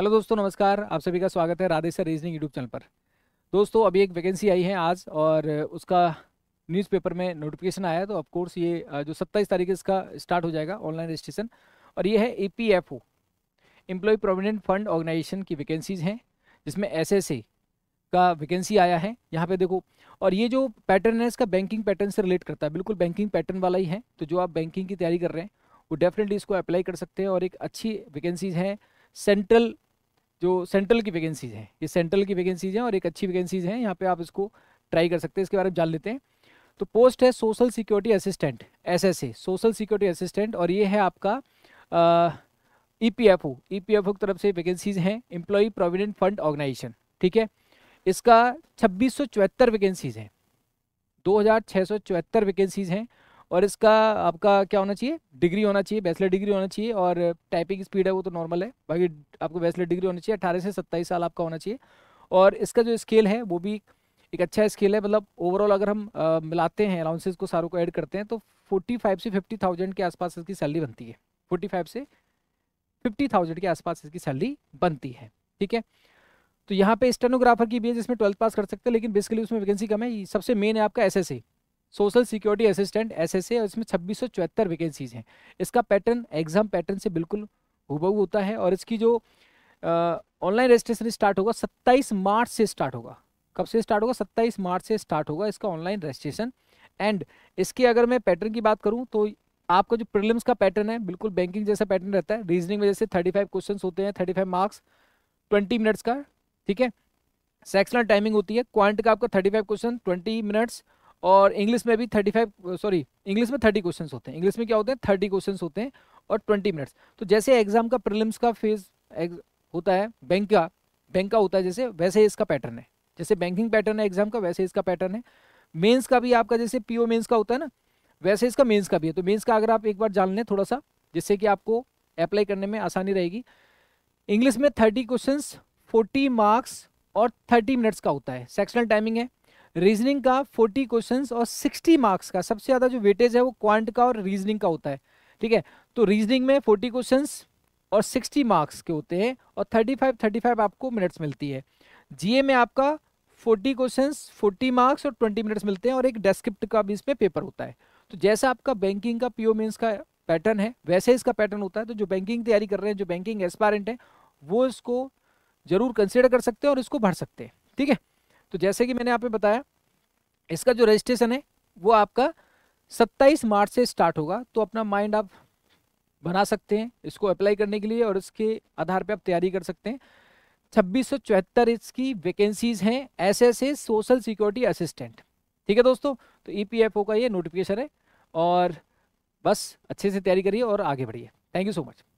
hello दोस्तों नमस्कार आप सभी का स्वागत है राधेश्वर रीजनिंग यूट्यूब चैनल पर दोस्तों अभी एक वैकेंसी आई है आज और उसका न्यूज़पेपर में नोटिफिकेशन आया तो तो ऑफकोर्स ये जो सत्ताईस तारीख इसका स्टार्ट हो जाएगा ऑनलाइन रजिस्ट्रेशन और ये है E P F O employ provident fund organisation की वैकेंसीज़ हैं जिसमें एस एस ए का वैकेंसी आया है यहाँ पे देखो और ये जो पैटर्न है इसका बैंकिंग पैटर्न से रिलेट करता है बिल्कुल बैंकिंग पैटर्न वाला ही है तो जो आप बैंकिंग की तैयारी कर रहे हैं वो डेफिनेटली इसको अप्लाई कर सकते हैं और एक अच्छी वैकेंसीज़ हैं सेंट्रल जो सेंट्रल की वैकेंसीज हैं ये सेंट्रल की वैकेंसीज हैं और एक अच्छी वैकेंसीज हैं यहाँ पे आप इसको ट्राई कर सकते हैं इसके बारे में जान लेते हैं तो पोस्ट है social security assistant S social security assistant और ये है आपका E P F O E P F O की तरफ से वैकेंसीज हैं एम्प्लॉई प्रोविडेंट फंड ऑर्गेनाइजेशन ठीक है इसका छब्बीस सौ चौहत्तर वैकेंसीज हैं दो हज़ार छः सौ चौहत्तर वैकेंसीज हैं और इसका आपका क्या होना चाहिए डिग्री होना चाहिए बैचलर डिग्री होना चाहिए और टाइपिंग स्पीड है वो तो नॉर्मल है बाकी आपको बैचलर डिग्री होनी चाहिए अठारह से सत्ताईस साल आपका होना चाहिए और इसका जो स्केल है वो भी एक अच्छा स्केल है मतलब ओवरऑल अगर हम आ, मिलाते हैं अलाउंसेज को सारों को ऐड करते हैं तो फोर्टी फाइव से फिफ्टी थाउजेंड के आसपास इसकी सैलरी बनती है फोर्टी फाइव से फिफ्टी थाउजेंड के आसपास इसकी सैलरी बनती है ठीक है तो यहाँ पे स्टेनोग्राफर की भी है जिसमें ट्वेल्थ पास कर सकते हैं लेकिन बेसिकली उसमें वैकेंसी कम है सबसे मेन है आपका S social security assistant S S और इसमें छब्बीस वैकेंसीज हैं इसका पैटर्न एग्जाम पैटर्न से बिल्कुल हुबहू होता है और इसकी जो ऑनलाइन रजिस्ट्रेशन स्टार्ट होगा 27 मार्च से स्टार्ट होगा कब से स्टार्ट होगा 27 मार्च से स्टार्ट होगा इसका ऑनलाइन रजिस्ट्रेशन एंड इसके अगर मैं पैटर्न की बात करूँ तो आपका जो प्रिलिम्स का पैटर्न है बिल्कुल बैंकिंग जैसा पैटर्न रहता है रीजनिंग में जैसे 35 क्वेश्चन होते हैं 35 मार्क्स ट्वेंटी मिनट्स का ठीक है सेक्शनल टाइमिंग होती है क्वांट का आपका 35 क्वेश्चन ट्वेंटी मिनट्स और इंग्लिश में भी थर्टी फाइव सॉरी इंग्लिश में थर्टी क्वेश्चन होते हैं इंग्लिश में क्या होते हैं थर्टी क्वेश्चन होते हैं और ट्वेंटी मिनट्स तो जैसे एग्जाम का प्रिलिम्स का फेज होता है बैंक का बैंक का होता है जैसे वैसे इसका पैटर्न है जैसे बैंकिंग पैटर्न है एग्जाम का वैसे इसका पैटर्न है मेन्स का भी आपका जैसे पीओ मेन्स का होता है ना वैसे इसका मेन्स का भी है तो मेन्स का अगर आप एक बार जान लें थोड़ा सा जिससे कि आपको अप्लाई करने में आसानी रहेगी इंग्लिश में थर्टी क्वेश्चन फोर्टी मार्क्स और थर्टी मिनट्स का होता है सेक्शनल टाइमिंग है रीजनिंग का 40 क्वेश्चंस और 60 मार्क्स का सबसे ज़्यादा जो वेटेज है वो क्वांट का और रीजनिंग का होता है ठीक है तो रीजनिंग में 40 क्वेश्चंस और 60 मार्क्स के होते हैं और 35 35 आपको मिनट्स मिलती है जीए में आपका 40 क्वेश्चंस 40 मार्क्स और 20 मिनट्स मिलते हैं और एक डेस्क्रिप्ट का भी इसमें पेपर होता है तो जैसा आपका बैंकिंग का पीओ मीन्स का पैटर्न है वैसे इसका पैटर्न होता है तो जो बैंकिंग तैयारी कर रहे हैं जो बैंकिंग एक्सपायरेंट है वो इसको जरूर कंसिडर कर सकते हैं और इसको भर सकते हैं ठीक है तो जैसे कि मैंने आप बताया इसका जो रजिस्ट्रेशन है वो आपका 27 मार्च से स्टार्ट होगा तो अपना माइंड आप बना सकते हैं इसको अप्लाई करने के लिए और इसके आधार पर आप तैयारी कर सकते हैं छब्बीस सौ चौहत्तर इसकी वैकेंसीज हैं S S social security assistant ठीक है दोस्तों तो ई पी एफ ओ का ये नोटिफिकेशन है और बस अच्छे से तैयारी करिए और आगे बढ़िए थैंक यू सो मच